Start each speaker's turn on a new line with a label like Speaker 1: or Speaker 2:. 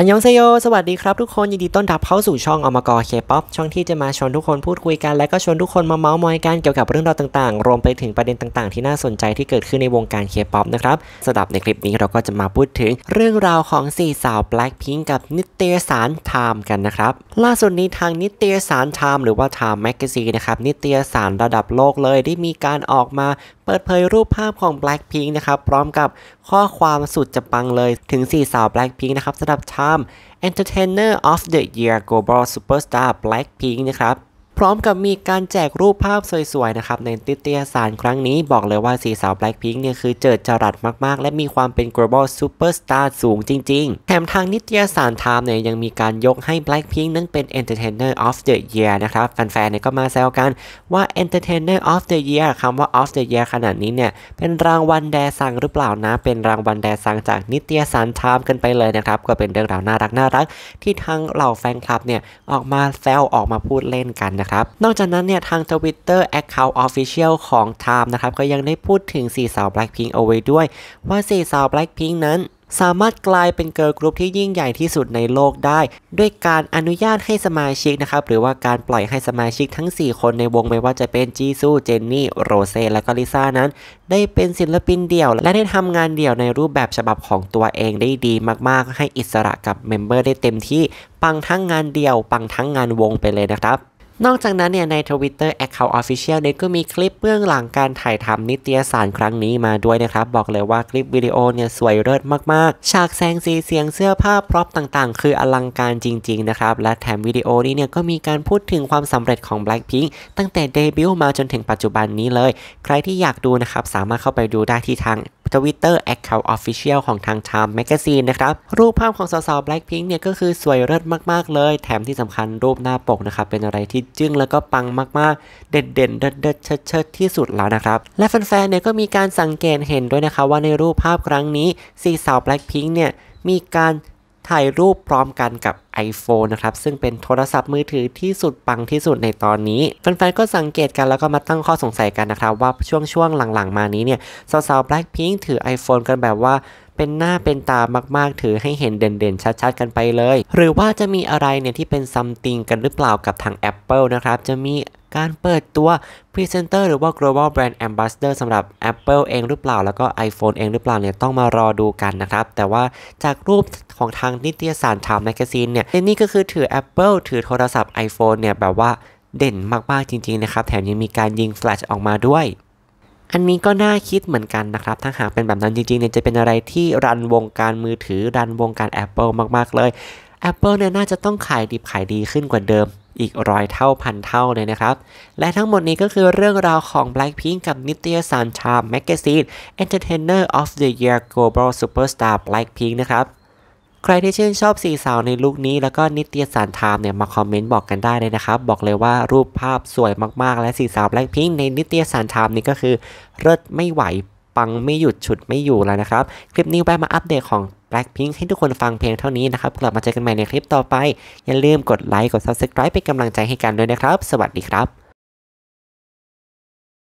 Speaker 1: อันยองเซโยสวัสดีครับทุกคน ยินดีต้อนรับเข้าสู่ช่องอมกอเคป๊อปช่องที่จะมาชวนทุกคนพูดคุยกันและก็ชวนทุกคนมาเมาส์มอยกันเกี่ยวกับเรื่องราวต่างๆ รวมไปถึงประเด็นต่างๆที่น่าสนใจที่เกิดขึ้นในวงการเคป๊อปนะครับสำหรับในคลิปนี้เราก็จะมาพูดถึงเรื่องราวของสี่สาว Blackpink กับนิตยสารไทม์กันนะครับล่าสุดนี้ทางนิตยสารไทม์หรือว่า Time Magazine นะครับนิตยสารระดับโลกเลยได้มีการออกมาเปิดเผยรูปภาพของ Blackpink นะครับพร้อมกับข้อความสุดจะปังเลยถึง4สาว Blackpink นะครับสำหรับาม Entertainer of the Year Global Superstar Blackpink นะครับพร้อมกับมีการแจกรูปภาพสวยๆนะครับในติเตียสารครั้งนี้บอกเลยว่าสีสาวแบล็คพิงค์เนี่ยคือเจิดจรัสมากๆ และมีความเป็น global superstar สูงจริงๆ แถมทางนิตยสารไทม์เนี่ยยังมีการยกให้แบล็คพิงค์นั้นเป็น entertainer of the year นะครับแฟนๆเนี่ยก็มาแซวกันว่า entertainer of the year คำว่า of the year ขนาดนี้เนี่ยเป็นรางวัลแดซังหรือเปล่านะ เป็นรางวัลแดซังจากนิตยสารไทม์กันไปเลยนะครับก็เป็นเรื่องราวน่ารักน่ารักที่ทางเหล่าแฟนคลับเนี่ยออกมาแซวออกมาพูดเล่นกันนะครับนครับนอกจากนั้นเนี่ยทาง Twitter Account Official ของ Time นะครับก็ยังได้พูดถึงส่สาว Blackpink เอาไว้ด้วย ว่าส่สาว Blackpink นั้นสามารถกลายเป็นเกิร์ลกรุ๊ปที่ยิ่งใหญ่ที่สุดในโลกได้ ด้วยการอนุญาตให้สมาชิกนะครับ หรือว่าการปล่อยให้สมาชิกทั้ง 4 คนในวงไม่ว่าจะเป็นจีซู เจนนี่ โรเซและก็ลิซ่านั้นได้เป็นศิลปินเดี่ยว และได้ทำงานเดี่ยวในรูปแบบฉบับของตัวเองได้ดีมากๆ ให้อิสระกับเมมเบอร์ได้เต็มที่ปังทั้งงานเดี่ยวปังทั้งงานวงไปเลยนะครับนอกจากนั้นเนี่ยใน Twitter Account Official เนี่ยก็มีคลิปเบื้องหลังการถ่ายทำนิตยสารครั้งนี้มาด้วยนะครับ บอกเลยว่าคลิปวิดีโอเนี่ยสวยเลิศมากๆ ฉากแสงสีเสียงเสื้อผ้าพร็อพต่างๆคืออลังการจริงๆนะครับ และแถมวิดีโอนี้เนี่ยก็มีการพูดถึงความสำเร็จของ Blackpink ตั้งแต่เดบิวต์มาจนถึงปัจจุบันนี้เลย ใครที่อยากดูนะครับสามารถเข้าไปดูได้ที่ทางทวิตตอร์แอคเคาท์ออฟฟิเชียลของทาง Time Magazine นะครับ รูปภาพของสาวๆบล็คพิงค์เนี่ยก็คือสวยเลิศมากๆเลย แถมที่สำคัญรูปหน้าปกนะครับ เป็นอะไรที่จึ้งแล้วก็ปังมากๆ เด่นเด่นเด็ดเด็ดเชิดเชิดที่สุดแล้วนะครับ และแฟนๆเนี่ยก็มีการสังเกตเห็นด้วยนะคะว่าในรูปภาพครั้งนี้สี่สาวแบล็คพิงค์เนี่ยมีการถ่ายรูปพร้อมกันกับ iPhone นะครับซึ่งเป็นโทรศัพท์มือถือที่สุดปังที่สุดในตอนนี้แฟนๆก็สังเกตกันแล้วก็มาตั้งข้อสงสัยกันนะครับว่าช่วงช่วงหลังๆมานี้เนี่ยสาวๆบล็ c พิงค์ถือ iPhone กันแบบว่า เป็นหน้าเป็นตามากๆถือให้เห็นเด่นๆชัดๆกันไปเลย หรือว่าจะมีอะไรเนี่ยที่เป็นซัมติงกันหรือเปล่ากับทาง Apple นะครับจะมีการเปิดตัว Presenter หรือว่า Global Brand Ambassador สำหรับ Apple เองหรือเปล่า แล้วก็ iPhone เองหรือเปล่าเนี่ยต้องมารอดูกันนะครับแต่ว่าจากรูปของทางนิตยสาร Time Magazine เนี่ยเจนนี่ก็คือถือ Apple ถือโทรศัพท์ iPhone เนี่ยแบบว่าเด่นมากๆจริงๆนะครับแถมยังมีการยิงแฟลชออกมาด้วย อันนี้ก็น่าคิดเหมือนกันนะครับถ้าหากเป็นแบบนั้นจริงๆเนี่ยจะเป็นอะไรที่รันวงการมือถือรันวงการ Apple มาก ๆเลย Apple เนี่ยน่าจะต้องขายดิบขายดีขึ้นกว่าเดิม อีกร้อยเท่าพันเท่าเลยนะครับและทั้งหมดนี้ก็คือเรื่องราวของ Blackpink กับนิตยสารชา a r m Magazine Entertainer of the Year Global Superstar Blackpink นะครับใครที่ชื่นชอบสีสาวในลุคนี้แล้วก็นิตยสารไทม์เนี่ยมาคอมเมนต์บอกกันได้เลยนะครับ บอกเลยว่ารูปภาพสวยมากๆ และสีสาวแบล็คพิงในนิตยสารไทม์นี่ก็คือเลิศไม่ไหวปังไม่หยุดฉุดไม่อยู่แล้วนะครับคลิปนี้แวะมาอัปเดตของแบล็คพิงให้ทุกคนฟังเพลงเท่านี้นะครับกลับมาเจอกันใหม่ในคลิปต่อไปอย่าลืมกดไลค์กด Subscribe เป็นกำลังใจให้กันด้วยนะครับ สวัสดีครับ